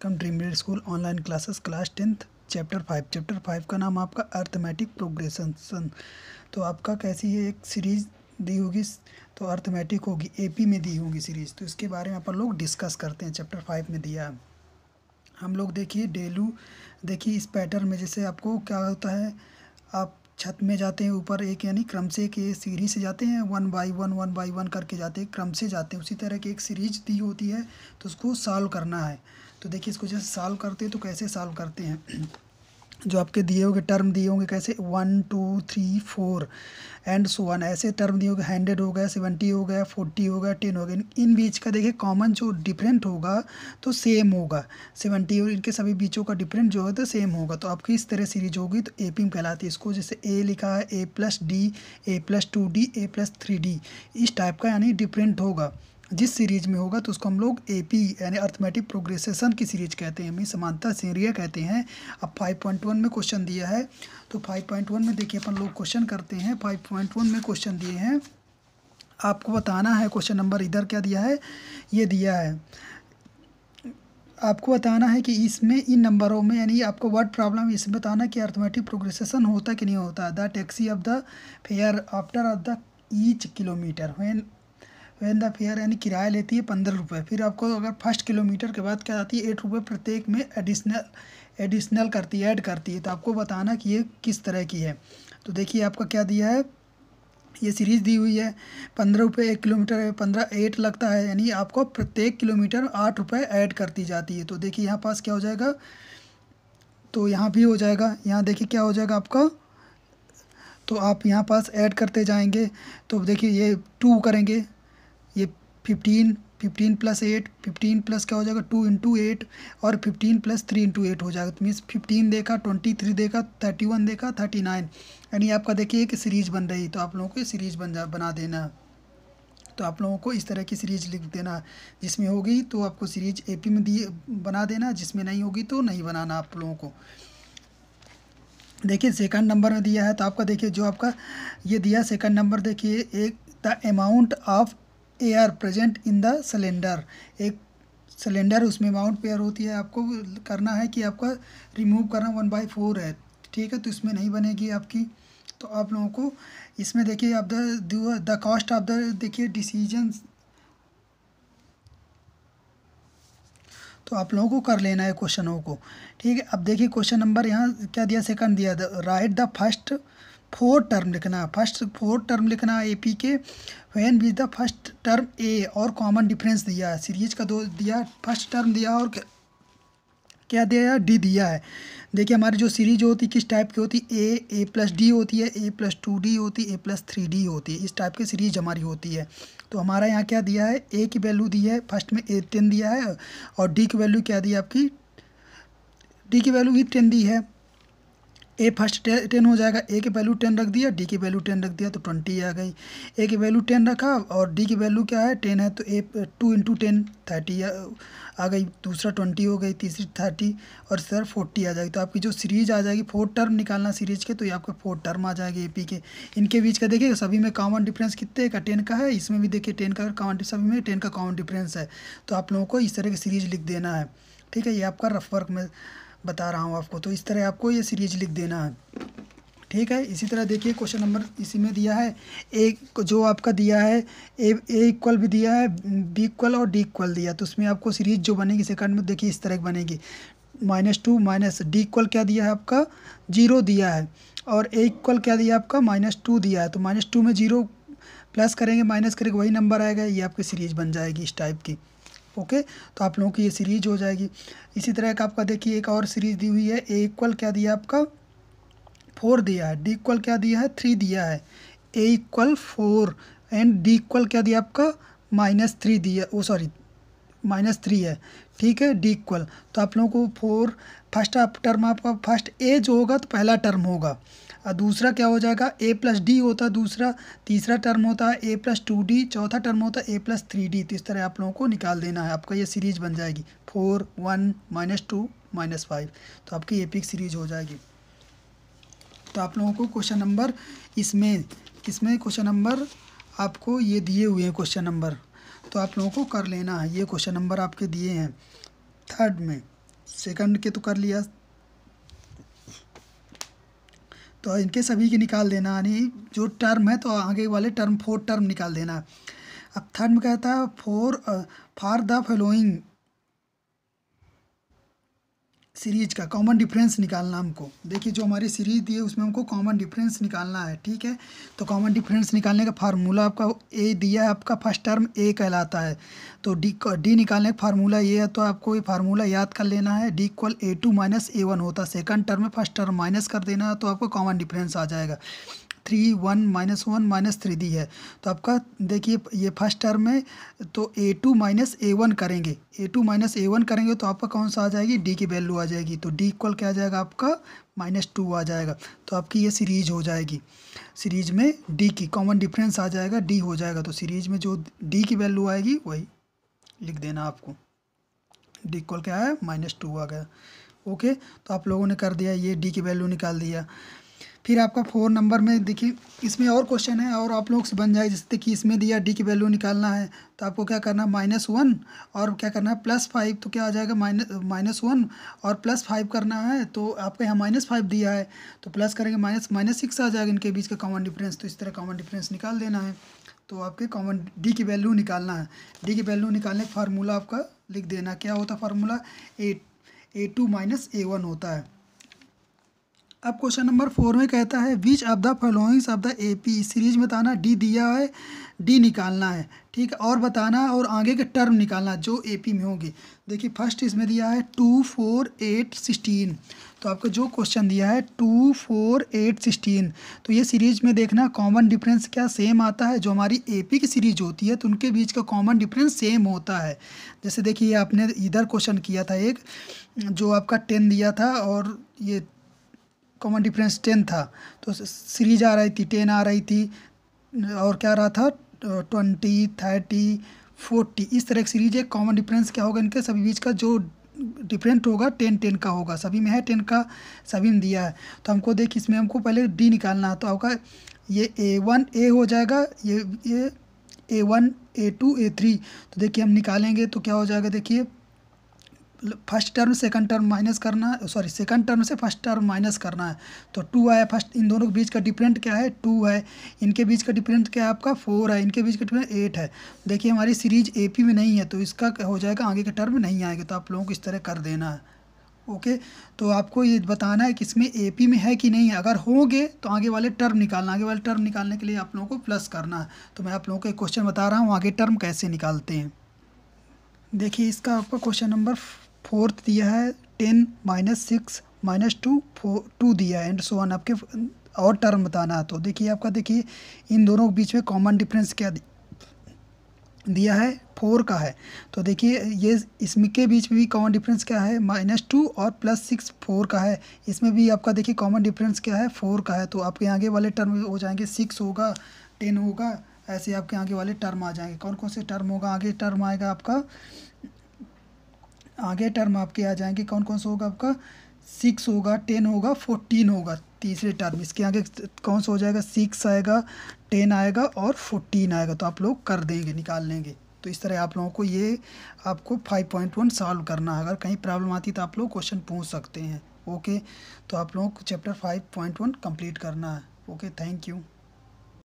welcome dream read school online classes class tenth chapter five chapter five का नाम आपका arithmetic progression तो आपका कैसी है एक सीरीज़ दी होगी तो अर्थमेटिक होगी एपी में दी होगी सीरीज़ तो इसके बारे में अपन लोग डिस्कस करते हैं चैप्टर फाइव में दिया हम लोग देखिए डेलू देखिए इस पैटर्न में जैसे आपको क्या होता है आप छत में जाते हैं ऊपर एक यानी क्रम से एक सीरीज से जाते हैं one by one one by one करके जाते हैं क्रम से जाते हैं उसी तरह की एक सीरीज दी होती है तो उसको सॉल्व करना है तो देखिए इसको जैसे सॉल्व करते हैं तो कैसे सॉल्व करते हैं जो आपके दिए होंगे टर्म दिए होंगे कैसे one two three four and so on ऐसे टर्म दिए होंगे हंड्रेड हो गया सेवेंटी हो गया फोर्टी हो गया टेन हो गया इन बीच का देखिए कॉमन जो डिफरेंट होगा तो सेम होगा सेवेंटी और इनके सभी बीचों का डिफरेंट जो है तो सेम होगा तो आपकी इस तरह सीरीज होगी तो ए पी कहलाती है इसको जैसे ए लिखा है A plus D A plus two D A plus three D इस टाइप का यानी डिफरेंट होगा जिस सीरीज में होगा तो उसको हम लोग ए पी यानी अर्थमेटिक प्रोग्रेसेशन की सीरीज कहते हैं मीन समानता सीरिया कहते हैं अब फाइव पॉइंट वन में क्वेश्चन दिया है तो फाइव पॉइंट वन में देखिए अपन लोग क्वेश्चन करते हैं फाइव पॉइंट वन में क्वेश्चन दिए हैं आपको बताना है क्वेश्चन नंबर इधर क्या दिया है ये दिया है आपको बताना है कि इसमें इन नंबरों में यानी आपको वर्ड प्रॉब्लम इसमें बताना कि अर्थमेटिक प्रोग्रेसेशन होता कि नहीं होता the taxi of the fare after of the each kilometre when when the fare यानी किराया लेती है पंद्रह रुपये फिर आपको अगर फर्स्ट किलोमीटर के बाद क्या आती है एट रुपये प्रत्येक में एडिशनल एडिशनल करती है ऐड करती है तो आपको बताना कि ये किस तरह की है तो देखिए आपका क्या दिया है ये सीरीज़ दी हुई है पंद्रह रुपये एक किलोमीटर पंद्रह एट लगता है यानी आपको प्रत्येक किलोमीटर आठ रुपये ऐड करती जाती है तो देखिए यहाँ पास क्या हो जाएगा तो यहाँ भी हो जाएगा यहाँ देखिए क्या हो जाएगा आपका तो आप यहाँ पास ऐड करते जाएंगे तो देखिए ये टू करेंगे fifteen fifteen plus eight fifteen plus क्या हो जाएगा टू इंटू एट और fifteen plus three into eight हो जाएगा तो मीन्स फिफ्टीन देखा ट्वेंटी थ्री देखा थर्टी वन देखा थर्टी नाइन यानी आपका देखिए एक सीरीज बन रही तो आप लोगों को सीरीज बन जा बना देना तो आप लोगों को इस तरह की सीरीज लिख देना जिसमें होगी तो आपको सीरीज पी में दिए बना देना जिसमें नहीं होगी तो नहीं बनाना आप लोगों को देखिए सेकंड नंबर में दिया है तो आपका देखिए जो आपका ये दिया सेकंड नंबर देखिए एक the amount of air present in the cylinder एक सिलेंडर उसमें माउंट पेयर होती है आपको करना है कि आपका रिमूव करना वन बाई फोर है ठीक है तो इसमें नहीं बनेगी आपकी तो आप लोगों को इसमें देखिए आप the the cost of the देखिए डिसीजन तो आप लोगों को कर लेना है क्वेश्चनों को ठीक है अब देखिए क्वेश्चन नंबर यहाँ क्या दिया सेकंड दिया right the first four term लिखना फर्स्ट फोर टर्म लिखना ए पी के when with the first term A और कॉमन डिफरेंस दिया है सीरीज का दो दिया फर्स्ट टर्म दिया और क्या दिया डी दिया है देखिए हमारी जो सीरीज होती है किस टाइप की होती है ए ए प्लस डी होती है ए प्लस टू डी होती है ए प्लस थ्री डी होती है इस टाइप की सीरीज हमारी होती है तो हमारा यहाँ क्या दिया है ए की वैल्यू दी है फर्स्ट में ए टेन दिया है और डी की वैल्यू क्या दी है आपकी डी की वैल्यू ही टेन दी है ए फर्स्ट टेन हो जाएगा ए की वैल्यू टेन रख दिया डी की वैल्यू टेन रख दिया तो ट्वेंटी आ गई ए की वैल्यू टेन रखा और डी की वैल्यू क्या है टेन है तो A two into ten thirty आ गई दूसरा ट्वेंटी हो गई तीसरी थर्टी और सर फोर्टी आ जाएगी तो आपकी जो सीरीज आ जाएगी फोर टर्म निकालना सीरीज के तो ये आपका फोर टर्म आ जाएगी ए पी के इनके बीच का देखिए सभी में कॉमन डिफरेंस कितने का टेन का है इसमें भी देखिए टेन का कॉमन सभी में टेन का कॉमन डिफरेंस है तो आप लोगों को इस तरह की सीरीज लिख देना है ठीक है ये आपका रफ वर्क में बता रहा हूँ आपको तो इस तरह आपको ये सीरीज लिख देना है ठीक है इसी तरह देखिए क्वेश्चन नंबर इसी में दिया है एक जो आपका दिया है ए ए इक्वल भी दिया है बी इक्वल और डी इक्वल दिया तो उसमें आपको सीरीज जो बनेगी सेकंड में देखिए इस तरह बनेगी minus two minus D equal क्या दिया है आपका जीरो दिया है और ए इक्वल क्या दिया आपका माइनस टू दिया है तो माइनस टू में जीरो प्लस करेंगे माइनस करेंगे वही नंबर आएगा ये आपकी सीरीज बन जाएगी इस टाइप की ओके तो आप लोगों की ये सीरीज हो जाएगी इसी तरह का आपका देखिए एक और सीरीज दी हुई है ए इक्वल क्या दिया आपका फोर दिया है डी इक्वल क्या दिया है थ्री दिया है A equal four and D equal क्या दिया आपका माइनस थ्री दिया वो सॉरी माइनस थ्री है ठीक है डी इक्वल तो आप लोगों को फोर फर्स्ट आप टर्म आपका फर्स्ट ए जो होगा तो पहला टर्म होगा और दूसरा क्या हो जाएगा ए प्लस डी होता है दूसरा तीसरा टर्म होता है ए प्लस टू डी चौथा टर्म होता है ए प्लस थ्री डी तो इस तरह आप लोगों को निकाल देना है आपका ये सीरीज बन जाएगी four one minus two minus five तो आपकी एपिक सीरीज हो जाएगी तो आप लोगों को क्वेश्चन नंबर इसमें इसमें क्वेश्चन नंबर आपको ये दिए हुए हैं क्वेश्चन नंबर तो आप लोगों को कर लेना है ये क्वेश्चन नंबर आपके दिए हैं थर्ड में सेकंड के तो कर लिया तो इनके सभी के निकाल देना यानी जो टर्म है तो आगे वाले टर्म फोर टर्म निकाल देना अब थर्ड में कहता है four for the following series का कॉमन डिफरेंस निकालना हमको देखिए जो हमारी सीरीज दी है उसमें हमको कॉमन डिफरेंस निकालना है ठीक है तो कॉमन डिफरेंस निकालने का फार्मूला आपका ए दिया है आपका फर्स्ट टर्म ए कहलाता है तो डी डी निकालने का फार्मूला ये है तो आपको ये फार्मूला याद कर लेना है D equal A two minus A one होता है सेकंड टर्म में फर्स्ट टर्म माइनस कर देना है तो आपको कॉमन डिफरेंस आ जाएगा three one minus one minus three दी है तो आपका देखिए ये फर्स्ट टर्म है तो A two minus A one करेंगे A two minus A one करेंगे तो आपका कौन सा आ जाएगी डी की वैल्यू आ जाएगी तो डी इक्वल क्या आ जाएगा आपका माइनस टू आ जाएगा तो आपकी ये सीरीज हो जाएगी सीरीज में डी की कॉमन डिफरेंस आ जाएगा डी हो जाएगा तो सीरीज में जो डी की वैल्यू आएगी वही लिख देना आपको डी इक्वल क्या है माइनस टू आ गया ओके तो आप लोगों ने कर दिया ये डी की वैल्यू निकाल दिया फिर आपका फोर नंबर में देखिए इसमें और क्वेश्चन है और आप लोग से बन जाए जैसे कि इसमें दिया डी की वैल्यू निकालना है तो आपको क्या करना है माइनस वन और क्या करना है प्लस फाइव तो क्या आ जाएगा माइनस माइनस वन और प्लस फाइव करना है तो आपको यहाँ माइनस फाइव दिया है तो प्लस करेंगे माइनस माइनस सिक्स आ जाएगा इनके बीच का कॉमन डिफरेंस तो इस तरह कॉमन डिफरेंस निकाल देना है तो आपके कॉमन डी की वैल्यू निकालना है डी की वैल्यू निकालने का फार्मूला आपका लिख देना क्या होता है formula A A two minus A one होता है अब क्वेश्चन नंबर फोर में कहता है which of the followings of the A P series में बताना डी दिया है डी निकालना है ठीक है और बताना और आगे के टर्म निकालना जो ए पी में होंगे देखिए फर्स्ट इसमें दिया है टू फोर एट सिक्सटीन तो आपको जो क्वेश्चन दिया है टू फोर एट सिक्सटीन तो ये सीरीज में देखना कॉमन डिफरेंस क्या सेम आता है जो हमारी ए पी की सीरीज होती है तो उनके बीच का कॉमन डिफरेंस सेम होता है जैसे देखिए आपने इधर क्वेश्चन किया था एक जो आपका टेन दिया था और ये कॉमन डिफरेंस टेन था तो सीरीज आ रही थी टेन आ रही थी और क्या रहा था ट्वेंटी थर्टी फोर्टी इस तरह की सीरीज एक कॉमन डिफरेंस क्या होगा इनके सभी बीच का जो डिफरेंट होगा टेन टेन का होगा सभी में है टेन का सभी में दिया है तो हमको देख इसमें हमको पहले डी निकालना है तो होगा ये ए वन ए हो जाएगा ये ये A one A two A three तो देखिए हम निकालेंगे तो क्या हो जाएगा देखिए first term second term minus करना है सॉरी सेकंड टर्म से फर्स्ट टर्म माइनस करना है तो टू आया फर्स्ट इन दोनों के बीच का डिफरेंट क्या है टू है इनके बीच का डिफरेंट क्या है आपका फोर है इनके बीच का डिफरेंट एट है देखिए हमारी सीरीज ए में नहीं है तो इसका हो जाएगा आगे के टर्म नहीं आएगा तो आप लोगों को इस तरह कर देना है ओके तो आपको ये बताना है कि इसमें ए में है कि नहीं है अगर होंगे तो आगे वाले टर्म निकालना आगे वाले टर्म निकालने के लिए आप लोगों को प्लस करना है तो मैं आप लोगों को एक क्वेश्चन बता रहा हूँ आगे टर्म कैसे निकालते हैं देखिए इसका आपका क्वेश्चन नंबर फोर्थ दिया है ten minus six minus two four two दिया है एंड सो वन आपके और टर्म बताना है तो देखिए आपका देखिए इन दोनों के बीच में कॉमन डिफरेंस क्या दिया है फोर का है तो देखिए ये इसमें के बीच में भी कॉमन डिफरेंस क्या है माइनस टू और प्लस सिक्स फोर का है इसमें भी आपका देखिए कॉमन डिफरेंस क्या है फोर का है तो आपके आगे वाले टर्म हो जाएंगे सिक्स होगा टेन होगा ऐसे आपके आगे वाले टर्म आ जाएंगे कौन कौन से टर्म होगा आगे टर्म आएगा आपका आगे टर्म आपके आ जाएंगे कौन कौन सा होगा आपका सिक्स होगा टेन होगा फोर्टीन होगा तीसरे टर्म इसके आगे कौन सा हो जाएगा सिक्स आएगा टेन आएगा और फोर्टीन आएगा तो आप लोग कर देंगे निकाल लेंगे तो इस तरह आप लोगों को ये आपको फाइव पॉइंट वन सॉल्व करना है अगर कहीं प्रॉब्लम आती तो आप लोग क्वेश्चन पूछ सकते हैं ओके तो आप लोगों को chapter five point one complete करना है ओके थैंक यू